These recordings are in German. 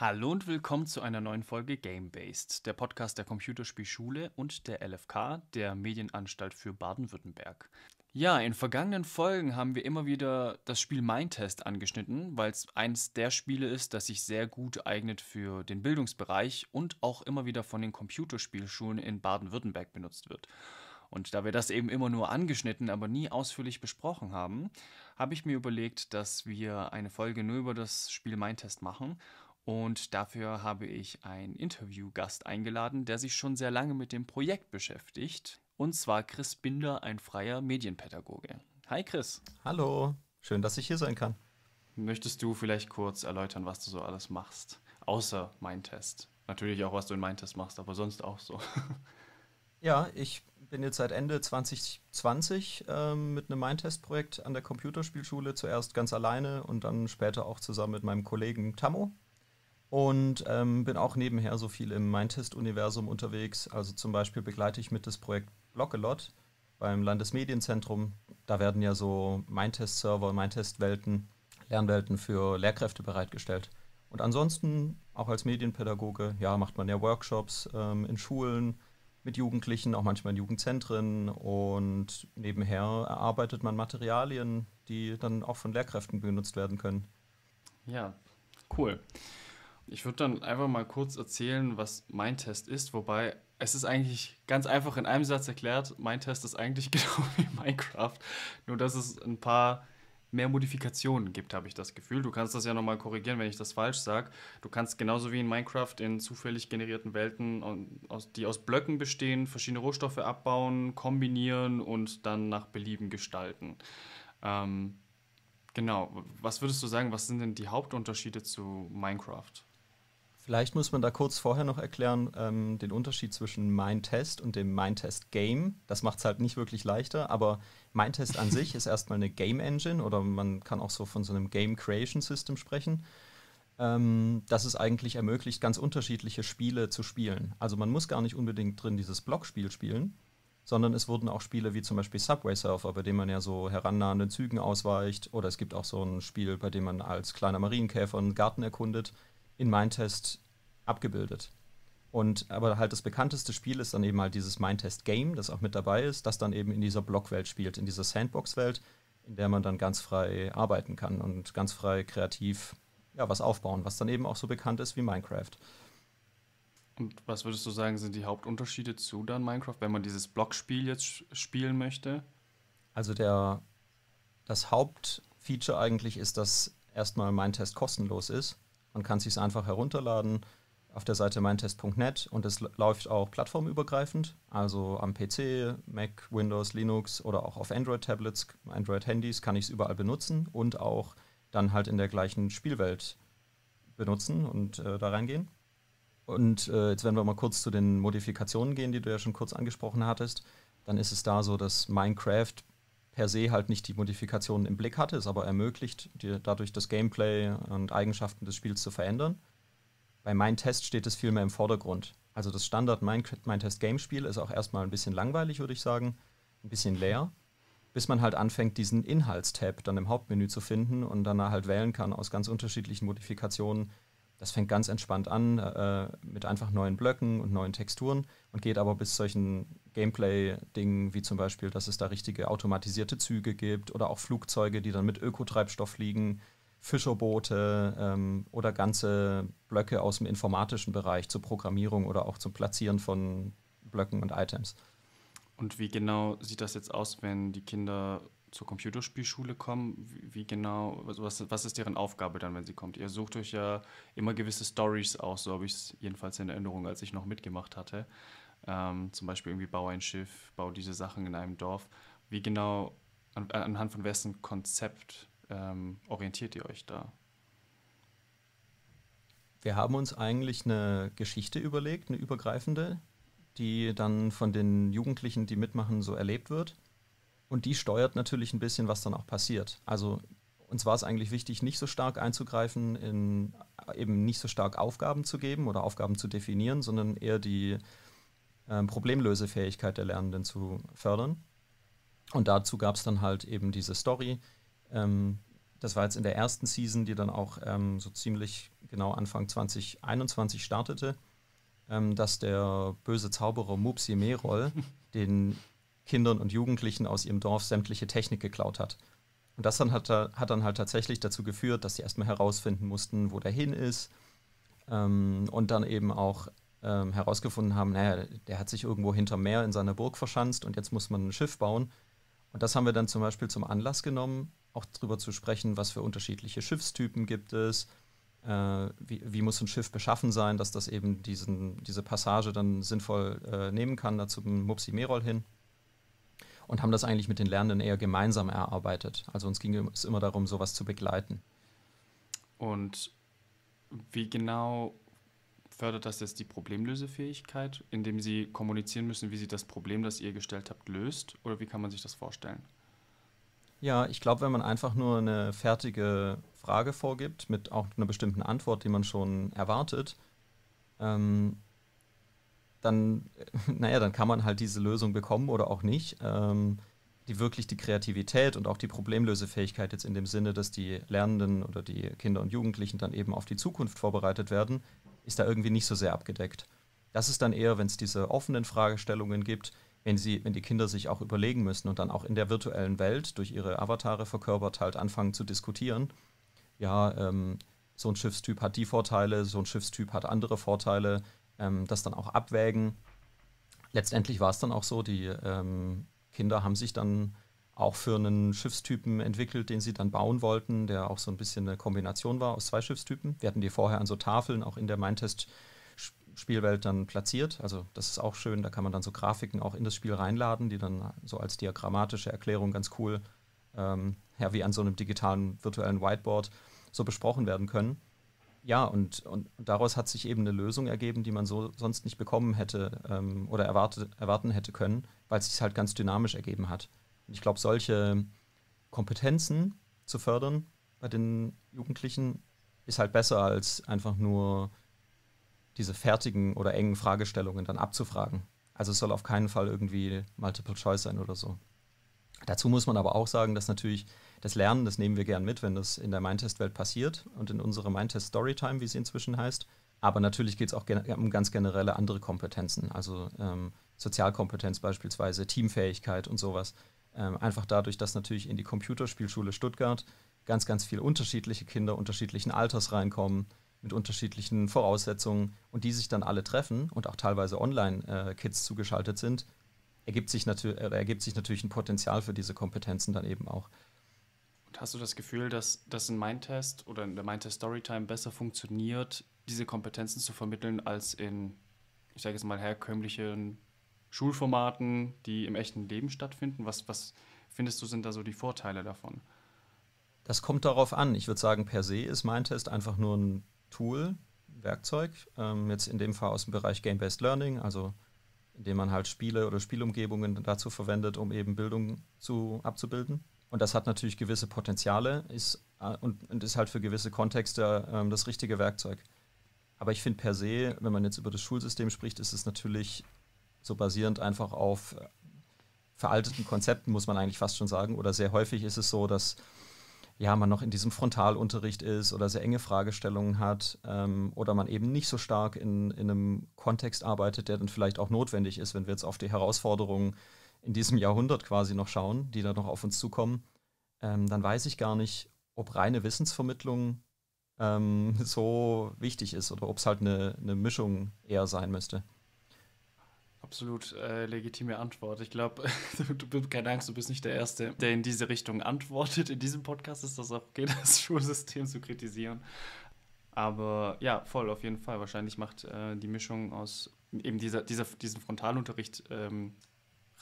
Hallo und willkommen zu einer neuen Folge Game Based, der Podcast der Computerspielschule und der LFK, der Medienanstalt für Baden-Württemberg. Ja, in vergangenen Folgen haben wir immer wieder das Spiel Mindtest angeschnitten, weil es eines der Spiele ist, das sich sehr gut eignet für den Bildungsbereich und auch immer wieder von den Computerspielschulen in Baden-Württemberg benutzt wird. Und da wir das eben immer nur angeschnitten, aber nie ausführlich besprochen haben, habe ich mir überlegt, dass wir eine Folge nur über das Spiel Mindtest machen und dafür habe ich einen Interviewgast eingeladen, der sich schon sehr lange mit dem Projekt beschäftigt. Und zwar Chris Binder, ein freier Medienpädagoge. Hi Chris. Hallo, schön, dass ich hier sein kann. Möchtest du vielleicht kurz erläutern, was du so alles machst? Außer mein Test. Natürlich auch, was du in mein Test machst, aber sonst auch so. Ja, ich bin jetzt seit Ende 2020 ähm, mit einem Mindtest-Projekt an der Computerspielschule, zuerst ganz alleine und dann später auch zusammen mit meinem Kollegen Tammo und ähm, bin auch nebenher so viel im Mindtest-Universum unterwegs. Also zum Beispiel begleite ich mit das Projekt Blockalot beim Landesmedienzentrum. Da werden ja so Mindtest-Server, Mindtest-Welten, Lernwelten für Lehrkräfte bereitgestellt. Und ansonsten, auch als Medienpädagoge, ja, macht man ja Workshops ähm, in Schulen mit Jugendlichen, auch manchmal in Jugendzentren und nebenher erarbeitet man Materialien, die dann auch von Lehrkräften benutzt werden können. Ja, cool. Ich würde dann einfach mal kurz erzählen, was mein Test ist, wobei es ist eigentlich ganz einfach in einem Satz erklärt. Mein Test ist eigentlich genau wie Minecraft, nur dass es ein paar mehr Modifikationen gibt, habe ich das Gefühl. Du kannst das ja nochmal korrigieren, wenn ich das falsch sage. Du kannst genauso wie in Minecraft in zufällig generierten Welten, die aus Blöcken bestehen, verschiedene Rohstoffe abbauen, kombinieren und dann nach Belieben gestalten. Ähm, genau, was würdest du sagen, was sind denn die Hauptunterschiede zu Minecraft? Vielleicht muss man da kurz vorher noch erklären, ähm, den Unterschied zwischen Mindtest und dem Mindtest Game. Das macht es halt nicht wirklich leichter, aber Mindtest an sich ist erstmal eine Game Engine oder man kann auch so von so einem Game Creation System sprechen, ähm, das es eigentlich ermöglicht, ganz unterschiedliche Spiele zu spielen. Also man muss gar nicht unbedingt drin dieses Blockspiel spielen, sondern es wurden auch Spiele wie zum Beispiel Subway Surfer, bei dem man ja so herannahenden Zügen ausweicht, oder es gibt auch so ein Spiel, bei dem man als kleiner Marienkäfer einen Garten erkundet in Mindtest abgebildet. Und aber halt das bekannteste Spiel ist dann eben halt dieses Mindtest Game, das auch mit dabei ist, das dann eben in dieser Blockwelt spielt, in dieser Sandbox-Welt, in der man dann ganz frei arbeiten kann und ganz frei kreativ ja, was aufbauen, was dann eben auch so bekannt ist wie Minecraft. Und was würdest du sagen, sind die Hauptunterschiede zu dann Minecraft, wenn man dieses Blockspiel jetzt spielen möchte? Also der das Hauptfeature eigentlich ist, dass erstmal Mindtest kostenlos ist und kann sich einfach herunterladen auf der Seite meintest.net und es läuft auch plattformübergreifend, also am PC, Mac, Windows, Linux oder auch auf Android-Tablets, Android-Handys kann ich es überall benutzen und auch dann halt in der gleichen Spielwelt benutzen und äh, da reingehen. Und äh, jetzt, wenn wir mal kurz zu den Modifikationen gehen, die du ja schon kurz angesprochen hattest, dann ist es da so, dass Minecraft per se halt nicht die Modifikationen im Blick hatte, es aber ermöglicht, dir dadurch das Gameplay und Eigenschaften des Spiels zu verändern. Bei Test steht es viel mehr im Vordergrund. Also das Standard Test game spiel ist auch erstmal ein bisschen langweilig, würde ich sagen, ein bisschen leer, bis man halt anfängt, diesen Inhaltstab dann im Hauptmenü zu finden und danach halt wählen kann aus ganz unterschiedlichen Modifikationen, das fängt ganz entspannt an äh, mit einfach neuen Blöcken und neuen Texturen und geht aber bis solchen Gameplay-Dingen wie zum Beispiel, dass es da richtige automatisierte Züge gibt oder auch Flugzeuge, die dann mit Ökotreibstoff fliegen, Fischerboote ähm, oder ganze Blöcke aus dem informatischen Bereich zur Programmierung oder auch zum Platzieren von Blöcken und Items. Und wie genau sieht das jetzt aus, wenn die Kinder zur Computerspielschule kommen, wie, wie genau, also was, was ist deren Aufgabe dann, wenn sie kommt? Ihr sucht euch ja immer gewisse Stories aus, so habe ich es jedenfalls in Erinnerung, als ich noch mitgemacht hatte. Ähm, zum Beispiel irgendwie bau ein Schiff, bau diese Sachen in einem Dorf. Wie genau, an, anhand von wessen Konzept ähm, orientiert ihr euch da? Wir haben uns eigentlich eine Geschichte überlegt, eine übergreifende, die dann von den Jugendlichen, die mitmachen, so erlebt wird. Und die steuert natürlich ein bisschen, was dann auch passiert. Also uns war es eigentlich wichtig, nicht so stark einzugreifen, in, eben nicht so stark Aufgaben zu geben oder Aufgaben zu definieren, sondern eher die äh, Problemlösefähigkeit der Lernenden zu fördern. Und dazu gab es dann halt eben diese Story. Ähm, das war jetzt in der ersten Season, die dann auch ähm, so ziemlich genau Anfang 2021 startete, ähm, dass der böse Zauberer Mupsi Merol den Kindern und Jugendlichen aus ihrem Dorf sämtliche Technik geklaut hat. Und das dann hat, hat dann halt tatsächlich dazu geführt, dass sie erstmal herausfinden mussten, wo der hin ist. Ähm, und dann eben auch ähm, herausgefunden haben, naja, der hat sich irgendwo hinterm Meer in seiner Burg verschanzt und jetzt muss man ein Schiff bauen. Und das haben wir dann zum Beispiel zum Anlass genommen, auch darüber zu sprechen, was für unterschiedliche Schiffstypen gibt es, äh, wie, wie, muss ein Schiff beschaffen sein, dass das eben diesen, diese Passage dann sinnvoll äh, nehmen kann, da zum Mupsi Merol hin und haben das eigentlich mit den Lernenden eher gemeinsam erarbeitet. Also uns ging es immer darum, sowas zu begleiten. Und wie genau fördert das jetzt die Problemlösefähigkeit, indem Sie kommunizieren müssen, wie Sie das Problem, das ihr gestellt habt, löst? Oder wie kann man sich das vorstellen? Ja, ich glaube, wenn man einfach nur eine fertige Frage vorgibt mit auch einer bestimmten Antwort, die man schon erwartet, ähm, dann, naja, dann kann man halt diese Lösung bekommen oder auch nicht, ähm, die wirklich die Kreativität und auch die Problemlösefähigkeit jetzt in dem Sinne, dass die Lernenden oder die Kinder und Jugendlichen dann eben auf die Zukunft vorbereitet werden, ist da irgendwie nicht so sehr abgedeckt. Das ist dann eher, wenn es diese offenen Fragestellungen gibt, wenn, sie, wenn die Kinder sich auch überlegen müssen und dann auch in der virtuellen Welt durch ihre Avatare verkörpert halt anfangen zu diskutieren. Ja, ähm, so ein Schiffstyp hat die Vorteile, so ein Schiffstyp hat andere Vorteile ähm, das dann auch abwägen. Letztendlich war es dann auch so, die ähm, Kinder haben sich dann auch für einen Schiffstypen entwickelt, den sie dann bauen wollten, der auch so ein bisschen eine Kombination war aus zwei Schiffstypen. Wir hatten die vorher an so Tafeln auch in der Mindtest-Spielwelt dann platziert. Also das ist auch schön, da kann man dann so Grafiken auch in das Spiel reinladen, die dann so als diagrammatische Erklärung ganz cool, ähm, ja, wie an so einem digitalen virtuellen Whiteboard so besprochen werden können. Ja, und, und, daraus hat sich eben eine Lösung ergeben, die man so sonst nicht bekommen hätte ähm, oder erwartet, erwarten hätte können, weil es sich halt ganz dynamisch ergeben hat. Und ich glaube, solche Kompetenzen zu fördern bei den Jugendlichen ist halt besser als einfach nur diese fertigen oder engen Fragestellungen dann abzufragen. Also es soll auf keinen Fall irgendwie Multiple Choice sein oder so. Dazu muss man aber auch sagen, dass natürlich das Lernen, das nehmen wir gern mit, wenn das in der Mindtest-Welt passiert und in unserer Mindtest-Storytime, wie sie inzwischen heißt. Aber natürlich geht es auch um ganz generelle andere Kompetenzen, also ähm, Sozialkompetenz beispielsweise, Teamfähigkeit und sowas. Ähm, einfach dadurch, dass natürlich in die Computerspielschule Stuttgart ganz, ganz viele unterschiedliche Kinder unterschiedlichen Alters reinkommen, mit unterschiedlichen Voraussetzungen und die sich dann alle treffen und auch teilweise Online-Kids äh, zugeschaltet sind, ergibt sich, ergibt sich natürlich ein Potenzial für diese Kompetenzen dann eben auch. Hast du das Gefühl, dass das in Mindtest oder in der Mindtest Storytime besser funktioniert, diese Kompetenzen zu vermitteln, als in, ich sage jetzt mal, herkömmlichen Schulformaten, die im echten Leben stattfinden? Was, was findest du, sind da so die Vorteile davon? Das kommt darauf an. Ich würde sagen, per se ist Mindtest einfach nur ein Tool, Werkzeug, ähm, jetzt in dem Fall aus dem Bereich Game-Based Learning, also indem man halt Spiele oder Spielumgebungen dazu verwendet, um eben Bildung zu, abzubilden. Und das hat natürlich gewisse Potenziale ist, äh, und, und, ist halt für gewisse Kontexte äh, das richtige Werkzeug. Aber ich finde per se, wenn man jetzt über das Schulsystem spricht, ist es natürlich so basierend einfach auf äh, veralteten Konzepten, muss man eigentlich fast schon sagen. Oder sehr häufig ist es so, dass ja, man noch in diesem Frontalunterricht ist oder sehr enge Fragestellungen hat ähm, oder man eben nicht so stark in, in einem Kontext arbeitet, der dann vielleicht auch notwendig ist, wenn wir jetzt auf die Herausforderungen in diesem Jahrhundert quasi noch schauen, die da noch auf uns zukommen, ähm, dann weiß ich gar nicht, ob reine Wissensvermittlung ähm, so wichtig ist oder ob es halt eine, eine Mischung eher sein müsste. Absolut äh, legitime Antwort. Ich glaube, du bist keine Angst, du bist nicht der Erste, der in diese Richtung antwortet. In diesem Podcast ist das auch okay, das Schulsystem zu kritisieren. Aber ja, voll, auf jeden Fall. Wahrscheinlich macht äh, die Mischung aus eben dieser, dieser, diesem Frontalunterricht ähm,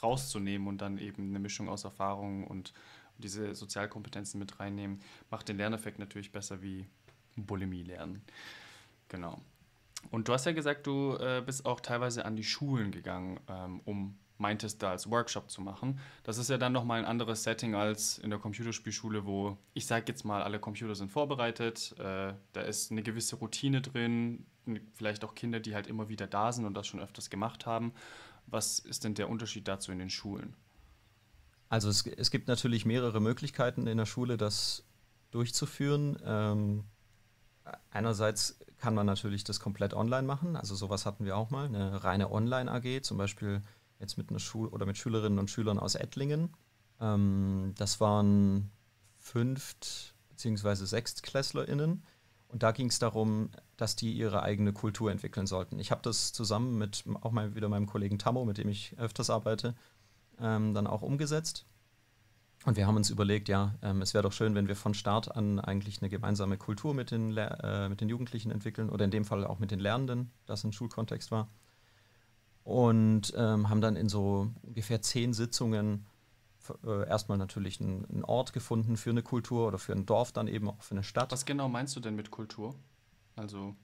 rauszunehmen und dann eben eine Mischung aus Erfahrungen und diese Sozialkompetenzen mit reinnehmen, macht den Lerneffekt natürlich besser wie Bulimie lernen. Genau. Und du hast ja gesagt, du äh, bist auch teilweise an die Schulen gegangen, ähm, um meintest da als Workshop zu machen. Das ist ja dann nochmal ein anderes Setting als in der Computerspielschule, wo ich sage jetzt mal, alle Computer sind vorbereitet, äh, da ist eine gewisse Routine drin, vielleicht auch Kinder, die halt immer wieder da sind und das schon öfters gemacht haben. Was ist denn der Unterschied dazu in den Schulen? Also es, es gibt natürlich mehrere Möglichkeiten in der Schule, das durchzuführen. Ähm, einerseits kann man natürlich das komplett online machen. Also sowas hatten wir auch mal, eine reine Online-AG, zum Beispiel jetzt mit einer Schule oder mit Schülerinnen und Schülern aus Ettlingen. Ähm, das waren Fünft- bzw. SechstklässlerInnen, und da ging es darum, dass die ihre eigene Kultur entwickeln sollten. Ich habe das zusammen mit auch mal wieder meinem Kollegen Tammo, mit dem ich öfters arbeite, ähm, dann auch umgesetzt. Und wir haben uns überlegt, ja, ähm, es wäre doch schön, wenn wir von Start an eigentlich eine gemeinsame Kultur mit den, äh, mit den Jugendlichen entwickeln oder in dem Fall auch mit den Lernenden, das im Schulkontext war. Und ähm, haben dann in so ungefähr zehn Sitzungen äh, erstmal natürlich einen, einen Ort gefunden für eine Kultur oder für ein Dorf, dann eben auch für eine Stadt. Was genau meinst du denn mit Kultur? Also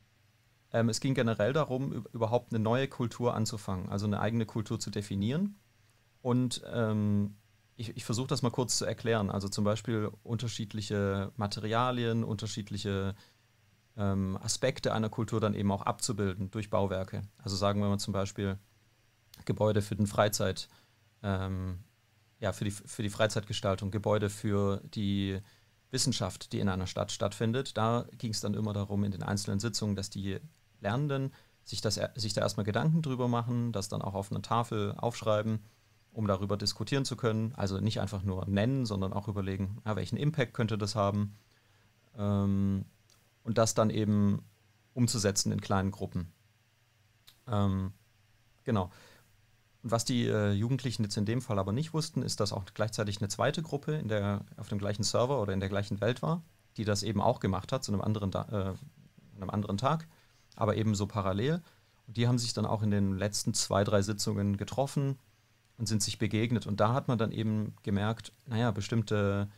ähm, es ging generell darum, überhaupt eine neue Kultur anzufangen, also eine eigene Kultur zu definieren. Und ähm, ich, ich versuche das mal kurz zu erklären. Also zum Beispiel unterschiedliche Materialien, unterschiedliche ähm, Aspekte einer Kultur dann eben auch abzubilden durch Bauwerke. Also sagen wir mal zum Beispiel Gebäude für den Freizeit. Ähm, ja, für die, für die Freizeitgestaltung, Gebäude für die Wissenschaft, die in einer Stadt stattfindet. Da ging es dann immer darum, in den einzelnen Sitzungen, dass die Lernenden sich, das, sich da erstmal Gedanken drüber machen, das dann auch auf einer Tafel aufschreiben, um darüber diskutieren zu können. Also nicht einfach nur nennen, sondern auch überlegen, ja, welchen Impact könnte das haben. Ähm, und das dann eben umzusetzen in kleinen Gruppen. Ähm, genau. Was die äh, Jugendlichen jetzt in dem Fall aber nicht wussten, ist, dass auch gleichzeitig eine zweite Gruppe in der, auf dem gleichen Server oder in der gleichen Welt war, die das eben auch gemacht hat, zu einem anderen, äh, einem anderen Tag, aber eben so parallel. Und die haben sich dann auch in den letzten zwei, drei Sitzungen getroffen und sind sich begegnet. Und da hat man dann eben gemerkt, naja, bestimmte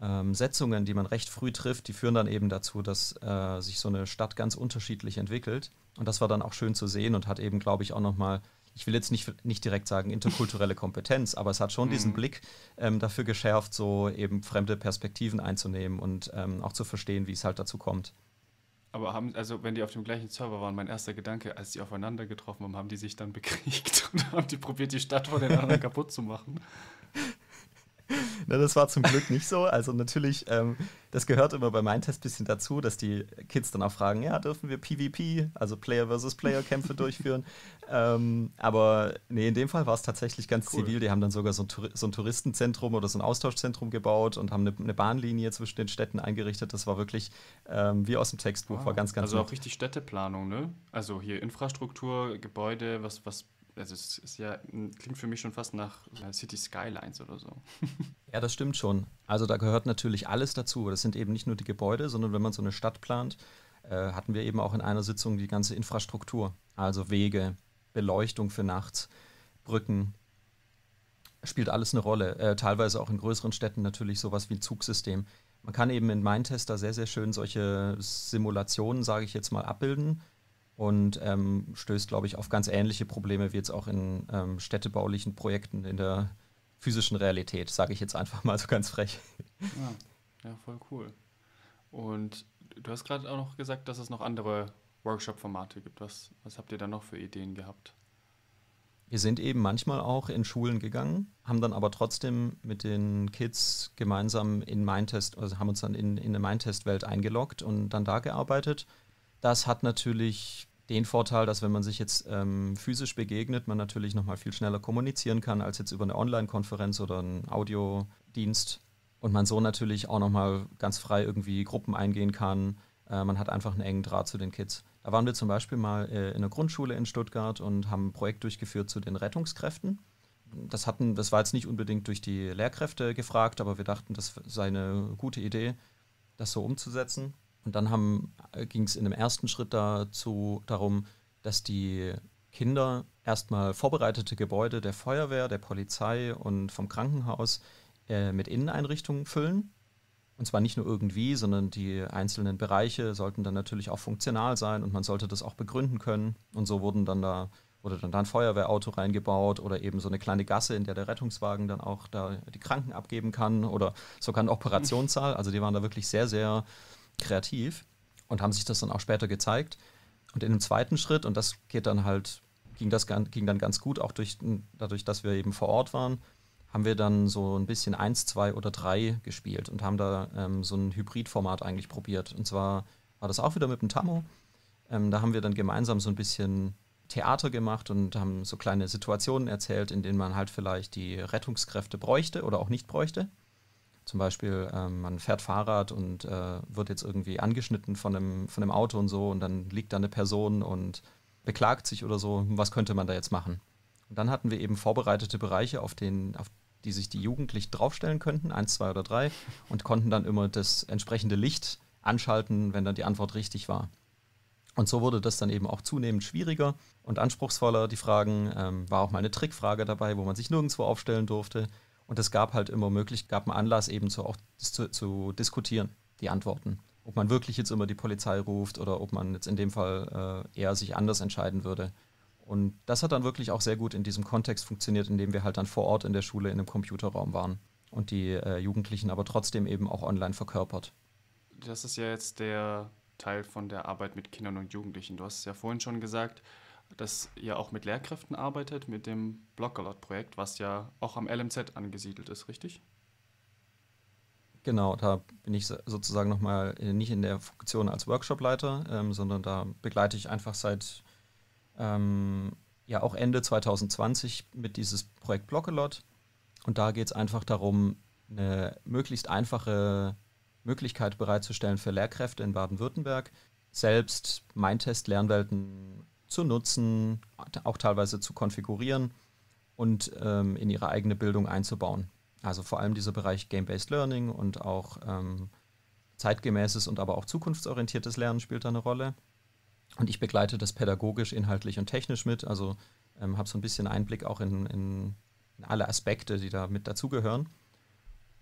ähm, Setzungen, die man recht früh trifft, die führen dann eben dazu, dass äh, sich so eine Stadt ganz unterschiedlich entwickelt. Und das war dann auch schön zu sehen und hat eben, glaube ich, auch nochmal mal ich will jetzt nicht, nicht direkt sagen interkulturelle Kompetenz, aber es hat schon mhm. diesen Blick ähm, dafür geschärft, so eben fremde Perspektiven einzunehmen und ähm, auch zu verstehen, wie es halt dazu kommt. Aber haben, also wenn die auf dem gleichen Server waren, mein erster Gedanke, als die aufeinander getroffen haben, haben die sich dann bekriegt und haben die probiert, die Stadt von den anderen kaputt zu machen. Na, das war zum Glück nicht so. Also natürlich, ähm, das gehört immer bei meinem Test ein bisschen dazu, dass die Kids dann auch fragen, ja, dürfen wir PvP, also Player versus Player Kämpfe durchführen? Ähm, aber nee, in dem Fall war es tatsächlich ganz cool. zivil. Die haben dann sogar so ein, so ein Touristenzentrum oder so ein Austauschzentrum gebaut und haben eine, eine Bahnlinie zwischen den Städten eingerichtet. Das war wirklich ähm, wie aus dem Textbuch, wow. war ah, ganz, ganz Also nett. auch richtig Städteplanung, ne? Also hier Infrastruktur, Gebäude, was, was also es ist ja, klingt für mich schon fast nach äh, City Skylines oder so. Ja, das stimmt schon. Also da gehört natürlich alles dazu. Das sind eben nicht nur die Gebäude, sondern wenn man so eine Stadt plant, äh, hatten wir eben auch in einer Sitzung die ganze Infrastruktur. Also Wege, Beleuchtung für nachts, Brücken. Spielt alles eine Rolle. Äh, teilweise auch in größeren Städten natürlich sowas wie ein Zugsystem. Man kann eben in Mindtester sehr, sehr schön solche Simulationen, sage ich jetzt mal, abbilden und ähm, stößt, glaube ich, auf ganz ähnliche Probleme wie jetzt auch in ähm, städtebaulichen Projekten in der physischen Realität, sage ich jetzt einfach mal so ganz frech. Ja, ja voll cool. Und du hast gerade auch noch gesagt, dass es noch andere Workshop-Formate gibt. Was, was habt ihr da noch für Ideen gehabt? Wir sind eben manchmal auch in Schulen gegangen, haben dann aber trotzdem mit den Kids gemeinsam in Mindtest, also haben uns dann in, in eine Mindtest-Welt eingeloggt und dann da gearbeitet. Das hat natürlich den Vorteil, dass wenn man sich jetzt ähm, physisch begegnet, man natürlich nochmal viel schneller kommunizieren kann als jetzt über eine Online-Konferenz oder einen Audiodienst. Und man so natürlich auch nochmal ganz frei irgendwie Gruppen eingehen kann. Äh, man hat einfach einen engen Draht zu den Kids. Da waren wir zum Beispiel mal äh, in der Grundschule in Stuttgart und haben ein Projekt durchgeführt zu den Rettungskräften. Das, hatten, das war jetzt nicht unbedingt durch die Lehrkräfte gefragt, aber wir dachten, das sei eine gute Idee, das so umzusetzen. Und dann äh, ging es in dem ersten Schritt dazu darum, dass die Kinder erstmal vorbereitete Gebäude der Feuerwehr, der Polizei und vom Krankenhaus äh, mit Inneneinrichtungen füllen. Und zwar nicht nur irgendwie, sondern die einzelnen Bereiche sollten dann natürlich auch funktional sein und man sollte das auch begründen können. Und so wurden dann da wurde dann da ein Feuerwehrauto reingebaut oder eben so eine kleine Gasse, in der der Rettungswagen dann auch da die Kranken abgeben kann oder sogar ein Operationssaal. Also die waren da wirklich sehr, sehr kreativ und haben sich das dann auch später gezeigt. Und in dem zweiten Schritt, und das geht dann halt, ging das ging dann ganz gut, auch durch, dadurch, dass wir eben vor Ort waren, haben wir dann so ein bisschen eins, zwei oder drei gespielt und haben da ähm, so ein Hybridformat eigentlich probiert. Und zwar war das auch wieder mit dem Tammo. Ähm, da haben wir dann gemeinsam so ein bisschen Theater gemacht und haben so kleine Situationen erzählt, in denen man halt vielleicht die Rettungskräfte bräuchte oder auch nicht bräuchte. Zum Beispiel, ähm, man fährt Fahrrad und äh, wird jetzt irgendwie angeschnitten von einem, von einem Auto und so und dann liegt da eine Person und beklagt sich oder so, was könnte man da jetzt machen? Und dann hatten wir eben vorbereitete Bereiche, auf, den, auf die sich die Jugendlichen draufstellen könnten, eins, zwei oder drei, und konnten dann immer das entsprechende Licht anschalten, wenn dann die Antwort richtig war. Und so wurde das dann eben auch zunehmend schwieriger und anspruchsvoller, die Fragen. Ähm, war auch mal eine Trickfrage dabei, wo man sich nirgendwo aufstellen durfte. Und es gab halt immer möglich, gab einen Anlass eben zu, auch zu, zu diskutieren, die Antworten. Ob man wirklich jetzt immer die Polizei ruft oder ob man jetzt in dem Fall äh, eher sich anders entscheiden würde. Und das hat dann wirklich auch sehr gut in diesem Kontext funktioniert, indem wir halt dann vor Ort in der Schule in einem Computerraum waren und die äh, Jugendlichen aber trotzdem eben auch online verkörpert. Das ist ja jetzt der Teil von der Arbeit mit Kindern und Jugendlichen. Du hast es ja vorhin schon gesagt, dass ihr auch mit Lehrkräften arbeitet, mit dem blockalot projekt was ja auch am LMZ angesiedelt ist, richtig? Genau, da bin ich sozusagen nochmal äh, nicht in der Funktion als Workshopleiter, ähm, sondern da begleite ich einfach seit ähm, ja auch Ende 2020 mit dieses Projekt Blockalot. Und da geht es einfach darum, eine möglichst einfache Möglichkeit bereitzustellen für Lehrkräfte in Baden-Württemberg, selbst Mindtest-Lernwelten zu nutzen, auch teilweise zu konfigurieren und ähm, in ihre eigene Bildung einzubauen. Also vor allem dieser Bereich Game-Based Learning und auch ähm, zeitgemäßes und aber auch zukunftsorientiertes Lernen spielt da eine Rolle. Und ich begleite das pädagogisch, inhaltlich und technisch mit. Also ähm, habe so ein bisschen Einblick auch in, in, in alle Aspekte, die da mit dazugehören.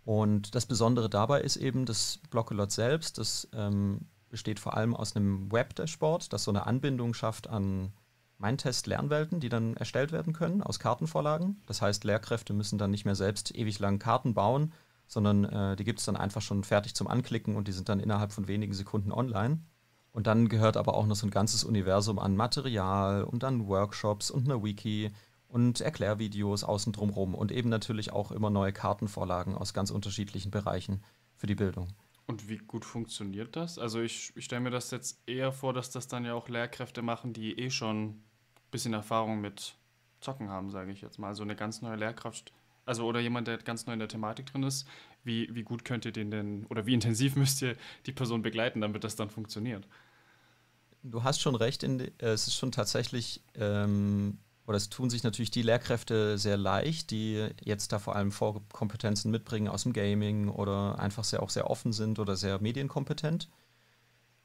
Und das Besondere dabei ist eben, dass Blockelot selbst, das ähm, besteht vor allem aus einem Web-Dashboard, das so eine Anbindung schafft an mindtest lernwelten die dann erstellt werden können aus Kartenvorlagen. Das heißt, Lehrkräfte müssen dann nicht mehr selbst ewig lang Karten bauen, sondern äh, die gibt es dann einfach schon fertig zum Anklicken und die sind dann innerhalb von wenigen Sekunden online. Und dann gehört aber auch noch so ein ganzes Universum an Material und dann Workshops und eine Wiki und Erklärvideos außen drumherum und eben natürlich auch immer neue Kartenvorlagen aus ganz unterschiedlichen Bereichen für die Bildung. Und wie gut funktioniert das? Also ich, ich stelle mir das jetzt eher vor, dass das dann ja auch Lehrkräfte machen, die eh schon ein bisschen Erfahrung mit Zocken haben, sage ich jetzt mal. Also eine ganz neue Lehrkraft, also oder jemand, der ganz neu in der Thematik drin ist. Wie, wie gut könnt ihr den denn, oder wie intensiv müsst ihr die Person begleiten, damit das dann funktioniert? Du hast schon recht, in, äh, es ist schon tatsächlich ähm, oder es tun sich natürlich die Lehrkräfte sehr leicht, die jetzt da vor allem Vorkompetenzen mitbringen aus dem Gaming oder einfach sehr, auch sehr offen sind oder sehr medienkompetent.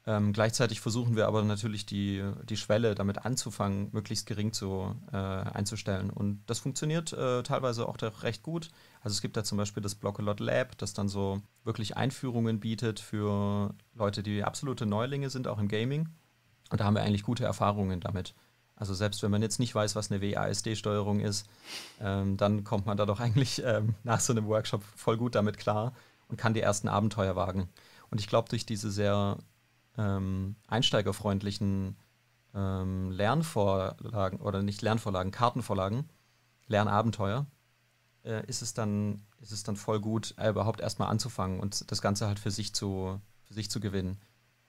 Ähm, gleichzeitig versuchen wir aber natürlich die, die Schwelle damit anzufangen, möglichst gering zu, äh, einzustellen. Und das funktioniert äh, teilweise auch recht gut. Also es gibt da zum Beispiel das Blockalot Lab, das dann so wirklich Einführungen bietet für Leute, die absolute Neulinge sind, auch im Gaming. Und da haben wir eigentlich gute Erfahrungen damit. Also selbst wenn man jetzt nicht weiß, was eine WASD-Steuerung ist, ähm, dann kommt man da doch eigentlich ähm, nach so einem Workshop voll gut damit klar und kann die ersten Abenteuer wagen. Und ich glaube, durch diese sehr ähm, einsteigerfreundlichen ähm, Lernvorlagen oder nicht Lernvorlagen, Kartenvorlagen, Lernabenteuer, äh, ist, es dann, ist es dann voll gut, äh, überhaupt erstmal anzufangen und das Ganze halt für sich zu, für sich zu gewinnen.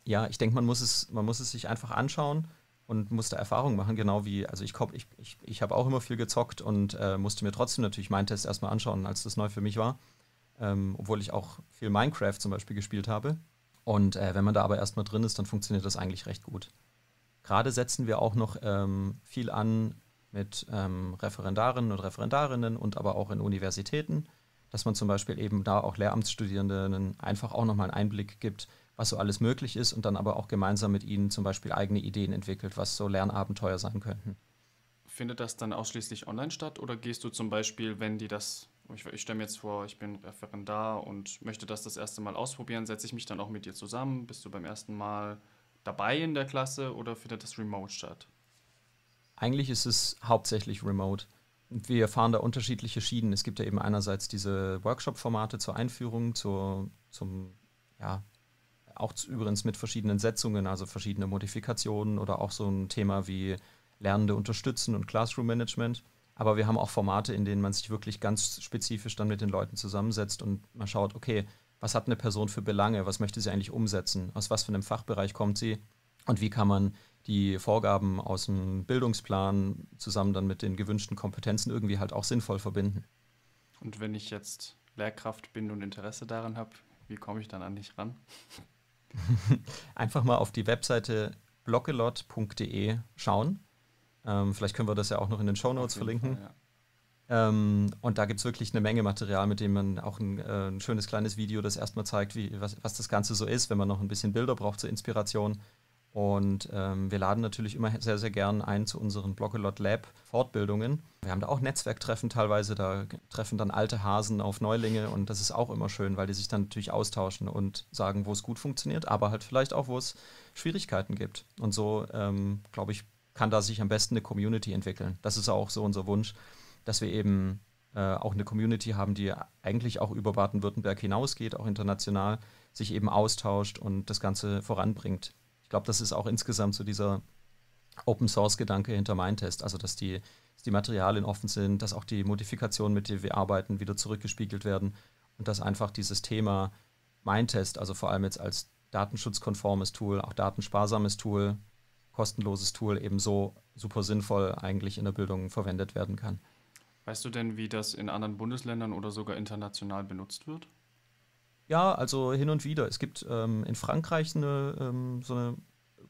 Ja, ich denke, man, man muss es sich einfach anschauen und musste Erfahrung machen, genau wie, also ich, ich, ich, ich habe auch immer viel gezockt und äh, musste mir trotzdem natürlich meinen Test erstmal anschauen, als das neu für mich war. Ähm, obwohl ich auch viel Minecraft zum Beispiel gespielt habe. Und äh, wenn man da aber erstmal drin ist, dann funktioniert das eigentlich recht gut. Gerade setzen wir auch noch ähm, viel an mit ähm, Referendarinnen und Referendarinnen und aber auch in Universitäten, dass man zum Beispiel eben da auch Lehramtsstudierenden einfach auch nochmal einen Einblick gibt, was so alles möglich ist und dann aber auch gemeinsam mit ihnen zum Beispiel eigene Ideen entwickelt, was so Lernabenteuer sein könnten. Findet das dann ausschließlich online statt oder gehst du zum Beispiel, wenn die das, ich, ich stelle mir jetzt vor, ich bin Referendar und möchte das das erste Mal ausprobieren, setze ich mich dann auch mit dir zusammen? Bist du beim ersten Mal dabei in der Klasse oder findet das remote statt? Eigentlich ist es hauptsächlich remote. Wir fahren da unterschiedliche Schienen. Es gibt ja eben einerseits diese Workshop-Formate zur Einführung, zur, zum ja, auch übrigens mit verschiedenen Setzungen, also verschiedene Modifikationen oder auch so ein Thema wie Lernende unterstützen und Classroom Management. Aber wir haben auch Formate, in denen man sich wirklich ganz spezifisch dann mit den Leuten zusammensetzt und man schaut, okay, was hat eine Person für Belange, was möchte sie eigentlich umsetzen, aus was für einem Fachbereich kommt sie und wie kann man die Vorgaben aus dem Bildungsplan zusammen dann mit den gewünschten Kompetenzen irgendwie halt auch sinnvoll verbinden. Und wenn ich jetzt Lehrkraft bin und Interesse daran habe, wie komme ich dann an dich ran? Einfach mal auf die Webseite blockelot.de schauen. Ähm, vielleicht können wir das ja auch noch in den Show Notes verlinken. Fall, ja. ähm, und da gibt es wirklich eine Menge Material, mit dem man auch ein, äh, ein schönes kleines Video, das erstmal zeigt, wie, was, was, das Ganze so ist, wenn man noch ein bisschen Bilder braucht zur Inspiration. Und ähm, wir laden natürlich immer sehr, sehr gern ein zu unseren Blockelot Lab Fortbildungen. Wir haben da auch Netzwerktreffen teilweise, da treffen dann alte Hasen auf Neulinge und das ist auch immer schön, weil die sich dann natürlich austauschen und sagen, wo es gut funktioniert, aber halt vielleicht auch, wo es Schwierigkeiten gibt. Und so, ähm, glaube ich, kann da sich am besten eine Community entwickeln. Das ist auch so unser Wunsch, dass wir eben äh, auch eine Community haben, die eigentlich auch über Baden-Württemberg hinausgeht, auch international, sich eben austauscht und das Ganze voranbringt ich glaube, das ist auch insgesamt so dieser Open Source Gedanke hinter Mindtest, also dass die, dass die Materialien offen sind, dass auch die Modifikationen, mit denen wir arbeiten, wieder zurückgespiegelt werden und dass einfach dieses Thema Mindtest, also vor allem jetzt als datenschutzkonformes Tool, auch datensparsames Tool, kostenloses Tool eben so super sinnvoll eigentlich in der Bildung verwendet werden kann. Weißt du denn, wie das in anderen Bundesländern oder sogar international benutzt wird? Ja, also hin und wieder. Es gibt ähm, in Frankreich eine, ähm, so eine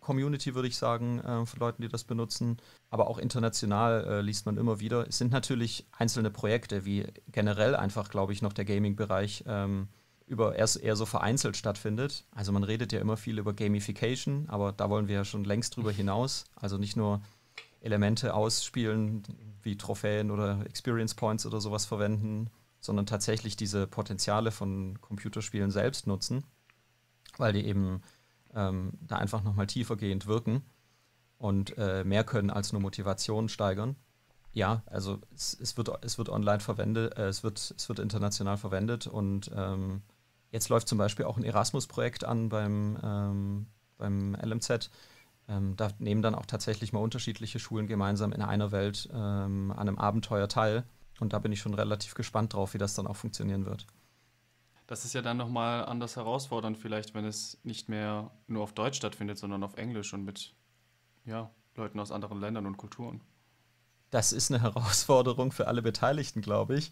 Community, würde ich sagen, äh, von Leuten, die das benutzen. Aber auch international äh, liest man immer wieder. Es sind natürlich einzelne Projekte, wie generell einfach, glaube ich, noch der Gaming-Bereich ähm, über erst eher so vereinzelt stattfindet. Also man redet ja immer viel über Gamification, aber da wollen wir ja schon längst drüber mhm. hinaus. Also nicht nur Elemente ausspielen, wie Trophäen oder Experience Points oder sowas verwenden, sondern tatsächlich diese Potenziale von Computerspielen selbst nutzen, weil die eben ähm, da einfach nochmal tiefergehend wirken und äh, mehr können als nur Motivation steigern. Ja, also es, es wird, es wird online verwendet, äh, es, wird, es wird international verwendet und ähm, jetzt läuft zum Beispiel auch ein Erasmus-Projekt an beim, ähm, beim LMZ. Ähm, da nehmen dann auch tatsächlich mal unterschiedliche Schulen gemeinsam in einer Welt ähm, an einem Abenteuer teil und da bin ich schon relativ gespannt drauf, wie das dann auch funktionieren wird. Das ist ja dann nochmal anders herausfordernd, vielleicht, wenn es nicht mehr nur auf Deutsch stattfindet, sondern auf Englisch und mit ja, Leuten aus anderen Ländern und Kulturen. Das ist eine Herausforderung für alle Beteiligten, glaube ich.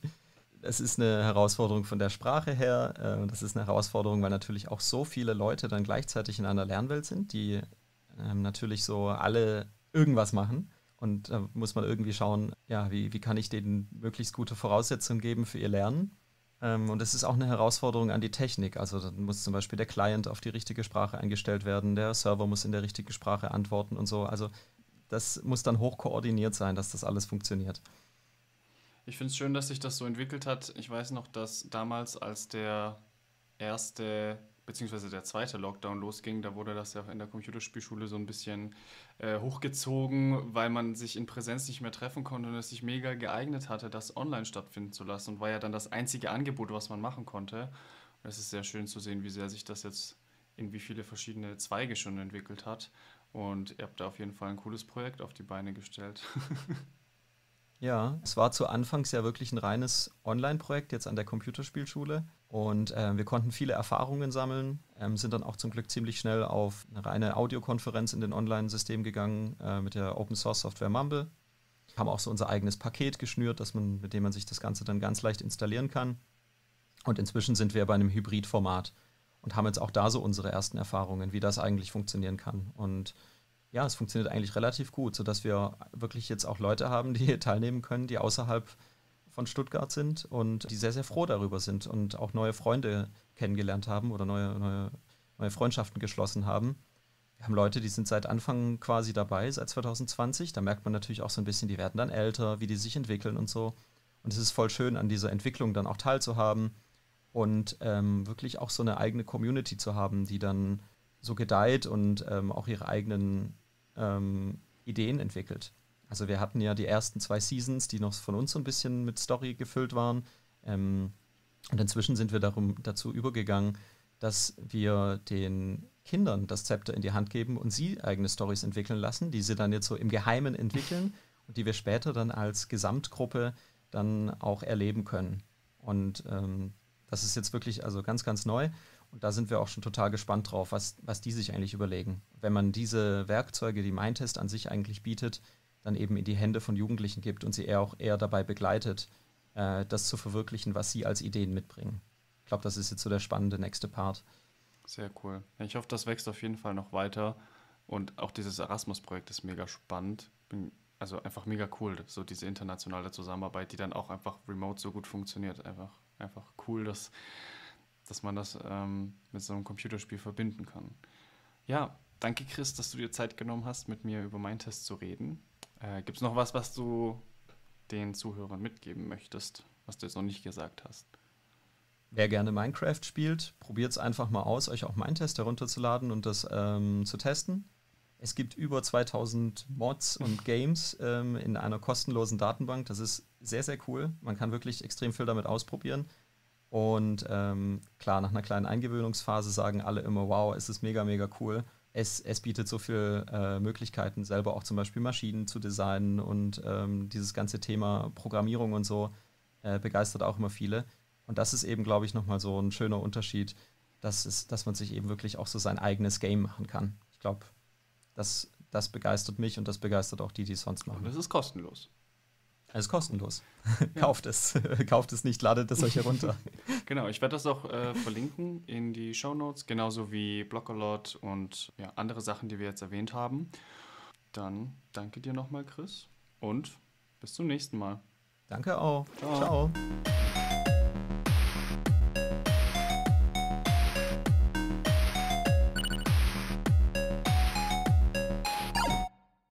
Es ist eine Herausforderung von der Sprache her. Äh, das ist eine Herausforderung, weil natürlich auch so viele Leute dann gleichzeitig in einer Lernwelt sind, die ähm, natürlich so alle irgendwas machen. Und da äh, muss man irgendwie schauen, ja, wie, wie kann ich denen möglichst gute Voraussetzungen geben für ihr Lernen. Ähm, und es ist auch eine Herausforderung an die Technik. Also dann muss zum Beispiel der Client auf die richtige Sprache eingestellt werden, der Server muss in der richtigen Sprache antworten und so. Also das muss dann hoch koordiniert sein, dass das alles funktioniert. Ich finde es schön, dass sich das so entwickelt hat. Ich weiß noch, dass damals, als der erste beziehungsweise der zweite Lockdown losging, da wurde das ja auch in der Computerspielschule so ein bisschen äh, hochgezogen, weil man sich in Präsenz nicht mehr treffen konnte und es sich mega geeignet hatte, das online stattfinden zu lassen und war ja dann das einzige Angebot, was man machen konnte. Und es ist sehr schön zu sehen, wie sehr sich das jetzt in wie viele verschiedene Zweige schon entwickelt hat. Und ihr habt da auf jeden Fall ein cooles Projekt auf die Beine gestellt. Ja, es war zu Anfangs ja wirklich ein reines Online-Projekt jetzt an der Computerspielschule. Und äh, wir konnten viele Erfahrungen sammeln, ähm, sind dann auch zum Glück ziemlich schnell auf eine reine Audiokonferenz in den Online-System gegangen äh, mit der Open Source Software Mumble. Haben auch so unser eigenes Paket geschnürt, dass man, mit dem man sich das Ganze dann ganz leicht installieren kann. Und inzwischen sind wir bei einem Hybrid-Format und haben jetzt auch da so unsere ersten Erfahrungen, wie das eigentlich funktionieren kann. Und ja, es funktioniert eigentlich relativ gut, sodass wir wirklich jetzt auch Leute haben, die teilnehmen können, die außerhalb von Stuttgart sind und die sehr, sehr froh darüber sind und auch neue Freunde kennengelernt haben oder neue, neue, neue Freundschaften geschlossen haben. Wir haben Leute, die sind seit Anfang quasi dabei, seit 2020. Da merkt man natürlich auch so ein bisschen, die werden dann älter, wie die sich entwickeln und so. Und es ist voll schön, an dieser Entwicklung dann auch teilzuhaben und ähm, wirklich auch so eine eigene Community zu haben, die dann so gedeiht und ähm, auch ihre eigenen ähm, Ideen entwickelt. Also wir hatten ja die ersten zwei Seasons, die noch von uns so ein bisschen mit Story gefüllt waren. Ähm, und inzwischen sind wir darum, dazu übergegangen, dass wir den Kindern das Zepter in die Hand geben und sie eigene Stories entwickeln lassen, die sie dann jetzt so im Geheimen entwickeln und die wir später dann als Gesamtgruppe dann auch erleben können. Und ähm, das ist jetzt wirklich also ganz, ganz neu. Und da sind wir auch schon total gespannt drauf, was, was die sich eigentlich überlegen. Wenn man diese Werkzeuge, die Mindtest an sich eigentlich bietet, dann eben in die Hände von Jugendlichen gibt und sie eher auch eher dabei begleitet, äh, das zu verwirklichen, was sie als Ideen mitbringen. Ich glaube, das ist jetzt so der spannende nächste Part. Sehr cool. Ich hoffe, das wächst auf jeden Fall noch weiter. Und auch dieses Erasmus-Projekt ist mega spannend. Bin also einfach mega cool, so diese internationale Zusammenarbeit, die dann auch einfach remote so gut funktioniert. Einfach, einfach cool, dass dass man das ähm, mit so einem Computerspiel verbinden kann. Ja, danke Chris, dass du dir Zeit genommen hast, mit mir über meinen Test zu reden. Äh, Gibt es noch was, was du den Zuhörern mitgeben möchtest, was du jetzt noch nicht gesagt hast? Wer gerne Minecraft spielt, probiert es einfach mal aus, euch auch meinen Test herunterzuladen und das ähm, zu testen. Es gibt über 2000 Mods und Games ähm, in einer kostenlosen Datenbank. Das ist sehr, sehr cool. Man kann wirklich extrem viel damit ausprobieren. Und ähm, klar, nach einer kleinen Eingewöhnungsphase sagen alle immer, wow, es ist mega, mega cool. Es, es bietet so viele äh, Möglichkeiten, selber auch zum Beispiel Maschinen zu designen und ähm, dieses ganze Thema Programmierung und so äh, begeistert auch immer viele. Und das ist eben, glaube ich, nochmal so ein schöner Unterschied, dass, es, dass man sich eben wirklich auch so sein eigenes Game machen kann. Ich glaube, das, das begeistert mich und das begeistert auch die, die es sonst machen. Und das ist kostenlos. Es also ist kostenlos. Ja. Kauft es. Kauft es nicht, ladet es euch herunter. genau, ich werde das auch äh, verlinken in die Show Notes, genauso wie Blockalot und ja, andere Sachen, die wir jetzt erwähnt haben. Dann danke dir nochmal, Chris, und bis zum nächsten Mal. Danke auch. Ciao. Ciao.